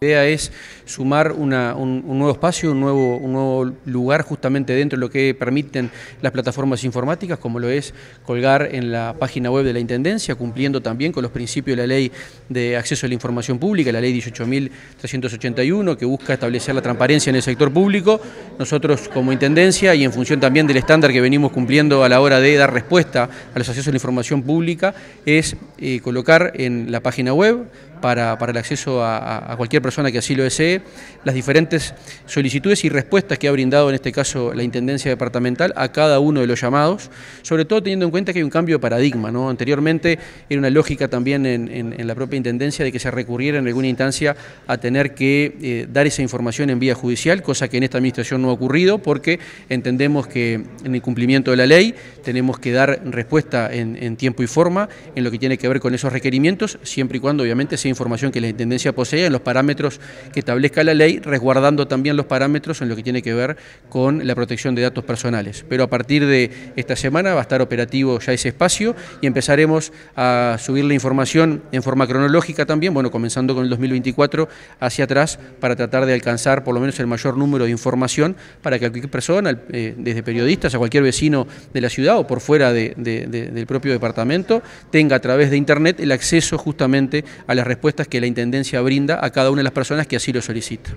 La idea es sumar un, nuevo espacio, un nuevo, lugar justamente dentro de lo que permiten las plataformas informáticas, como lo es colgar en la página web de la Intendencia, cumpliendo también con los principios de la ley de acceso a la información pública, la ley 18.381, que busca establecer la transparencia en el sector público. Nosotros como Intendencia y en función también del estándar que venimos cumpliendo a la hora de dar respuesta a los accesos a la información pública, es eh, colocar en la página web para, el acceso a, cualquier persona que así lo desee, las diferentes solicitudes y respuestas que ha brindado en este caso la Intendencia Departamental a cada uno de los llamados, sobre todo teniendo en cuenta que hay un cambio de paradigma. ¿no? Anteriormente era una lógica también en, la propia Intendencia de que se recurriera en alguna instancia a tener que eh, dar esa información en vía judicial, cosa que en esta administración no ha ocurrido porque entendemos que en el cumplimiento de la ley tenemos que dar respuesta en, en tiempo y forma en lo que tiene que ver con esos requerimientos, siempre y cuando obviamente se información que la Intendencia posee en los parámetros que establezca la ley, resguardando también los parámetros en lo que tiene que ver con la protección de datos personales. Pero a partir de esta semana va a estar operativo ya ese espacio y empezaremos a subir la información en forma cronológica también, bueno, comenzando con el 2024 hacia atrás para tratar de alcanzar por lo menos el mayor número de información para que cualquier persona, eh, desde periodistas a cualquier vecino de la ciudad o por fuera del propio departamento, tenga a través de Internet el acceso justamente a las responsabilidades respuestas que la Intendencia brinda a cada una de las personas que así lo solicita.